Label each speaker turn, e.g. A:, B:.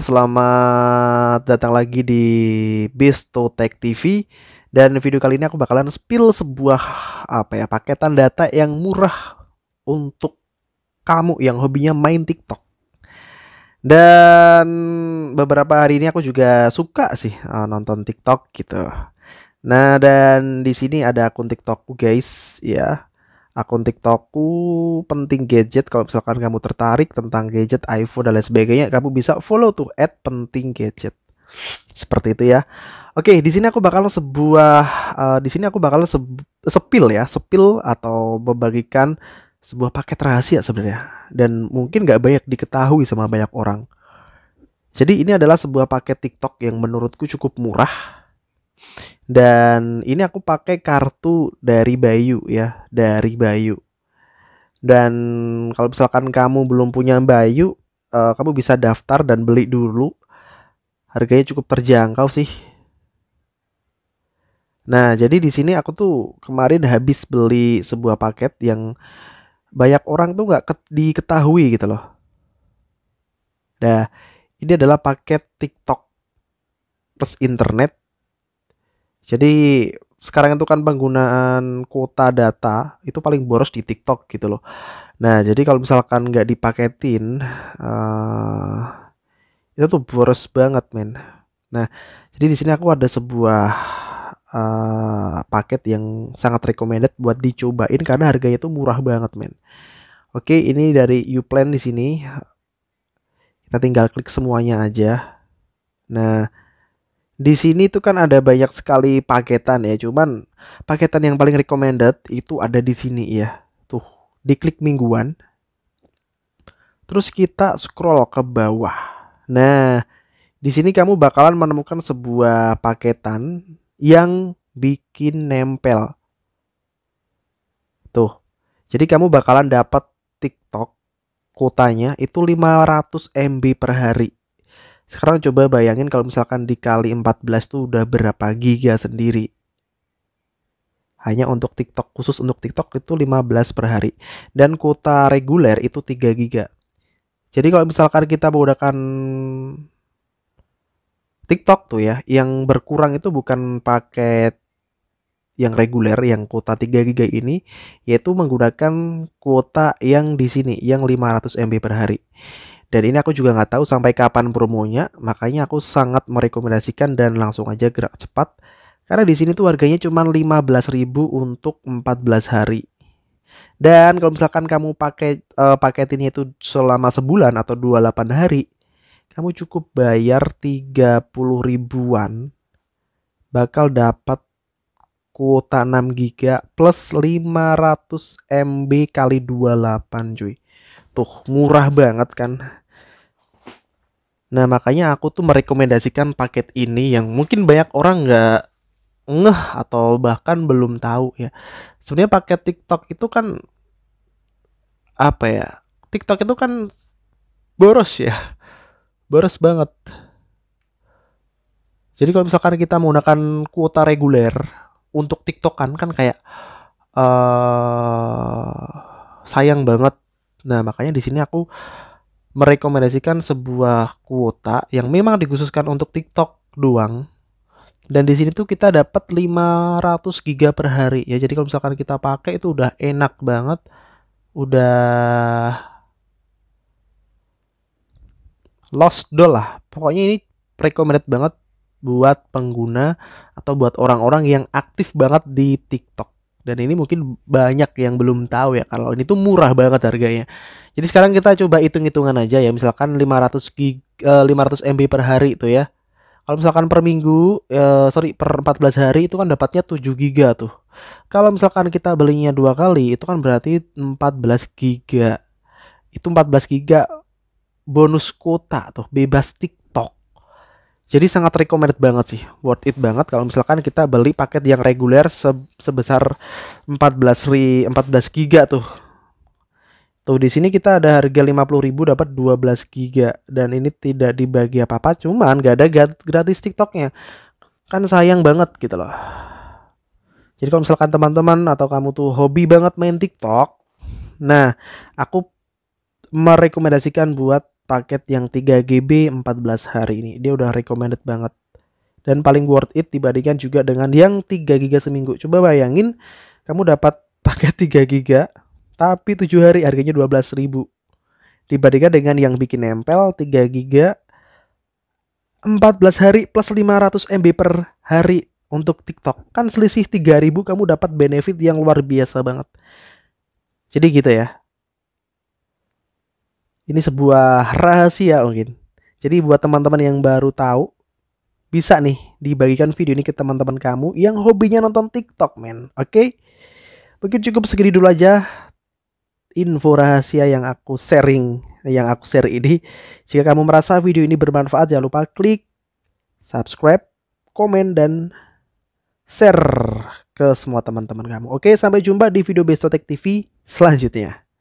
A: selamat datang lagi di Bisto Tech TV dan video kali ini aku bakalan spill sebuah apa ya paketan data yang murah untuk kamu yang hobinya main TikTok. Dan beberapa hari ini aku juga suka sih eh, nonton TikTok gitu. Nah, dan di sini ada akun TikTokku guys, ya akun TikTokku penting gadget kalau misalkan kamu tertarik tentang gadget iPhone dan lain sebagainya kamu bisa follow tuh at penting gadget seperti itu ya oke di sini aku bakal sebuah uh, di sini aku bakal se sepil ya sepil atau membagikan sebuah paket rahasia sebenarnya dan mungkin nggak banyak diketahui sama banyak orang jadi ini adalah sebuah paket TikTok yang menurutku cukup murah dan ini aku pakai kartu dari Bayu ya, dari Bayu. Dan kalau misalkan kamu belum punya Bayu, uh, kamu bisa daftar dan beli dulu. Harganya cukup terjangkau sih. Nah, jadi di sini aku tuh kemarin habis beli sebuah paket yang banyak orang tuh nggak diketahui gitu loh. Nah, ini adalah paket TikTok plus internet jadi sekarang itu kan penggunaan kuota data itu paling boros di TikTok gitu loh. Nah, jadi kalau misalkan nggak dipaketin, uh, itu tuh boros banget, men. Nah, jadi di sini aku ada sebuah uh, paket yang sangat recommended buat dicobain karena harganya tuh murah banget, men. Oke, ini dari Uplan di sini. Kita tinggal klik semuanya aja. Nah, di sini itu kan ada banyak sekali paketan ya, cuman paketan yang paling recommended itu ada di sini ya. Tuh, diklik mingguan. Terus kita scroll ke bawah. Nah, di sini kamu bakalan menemukan sebuah paketan yang bikin nempel. Tuh. Jadi kamu bakalan dapat TikTok kuotanya itu 500 MB per hari. Sekarang coba bayangin kalau misalkan dikali 14 itu udah berapa giga sendiri. Hanya untuk TikTok, khusus untuk TikTok itu 15 per hari. Dan kuota reguler itu 3 giga. Jadi kalau misalkan kita menggunakan TikTok tuh ya, yang berkurang itu bukan paket yang reguler yang kuota 3 giga ini yaitu menggunakan kuota yang di sini yang 500 MB per hari. Dan ini aku juga nggak tahu sampai kapan promonya, makanya aku sangat merekomendasikan dan langsung aja gerak cepat. Karena di sini tuh harganya cuma 15.000 untuk 14 hari. Dan kalau misalkan kamu pakai uh, eh, paket ini itu selama sebulan atau 28 hari, kamu cukup bayar 30 ribuan bakal dapat kuota 6 GB plus 500 MB kali 28 cuy. Tuh, murah banget kan. Nah makanya aku tuh merekomendasikan paket ini yang mungkin banyak orang nggak ngeh atau bahkan belum tahu ya. Sebenarnya paket TikTok itu kan apa ya? TikTok itu kan boros ya, boros banget. Jadi kalau misalkan kita menggunakan kuota reguler untuk TikTok kan kan kayak uh, sayang banget. Nah makanya di sini aku merekomendasikan sebuah kuota yang memang dikhususkan untuk TikTok doang. Dan di sini tuh kita dapat 500 giga per hari ya. Jadi kalau misalkan kita pakai itu udah enak banget. Udah lost doll lah. Pokoknya ini recommended banget buat pengguna atau buat orang-orang yang aktif banget di TikTok dan ini mungkin banyak yang belum tahu ya kalau ini tuh murah banget harganya. Jadi sekarang kita coba hitung-hitungan aja ya misalkan 500 gig, eh, 500 MB per hari itu ya. Kalau misalkan per minggu, eh, sorry per 14 hari itu kan dapatnya 7 giga tuh. Kalau misalkan kita belinya dua kali itu kan berarti 14 giga. Itu 14 giga bonus kuota tuh bebas tik jadi sangat recommended banget sih, worth it banget kalau misalkan kita beli paket yang reguler se sebesar 14 ri 14 giga tuh. Tuh di sini kita ada harga 50.000 dapat 12 giga dan ini tidak dibagi apa-apa, cuman gak ada gratis TikToknya. Kan sayang banget gitu loh. Jadi kalau misalkan teman-teman atau kamu tuh hobi banget main TikTok, nah aku merekomendasikan buat paket yang 3 GB 14 hari ini. Dia udah recommended banget. Dan paling worth it dibandingkan juga dengan yang 3 GB seminggu. Coba bayangin kamu dapat paket 3 GB tapi 7 hari harganya 12.000. Dibandingkan dengan yang bikin nempel 3 GB 14 hari plus 500 MB per hari untuk TikTok. Kan selisih 3000 kamu dapat benefit yang luar biasa banget. Jadi gitu ya. Ini sebuah rahasia mungkin. Jadi buat teman-teman yang baru tahu bisa nih dibagikan video ini ke teman-teman kamu yang hobinya nonton TikTok, men. Oke? Okay? Mungkin cukup segini dulu aja info rahasia yang aku sharing, yang aku share ini. Jika kamu merasa video ini bermanfaat, jangan lupa klik subscribe, komen dan share ke semua teman-teman kamu. Oke, sampai jumpa di video Bestotek TV selanjutnya.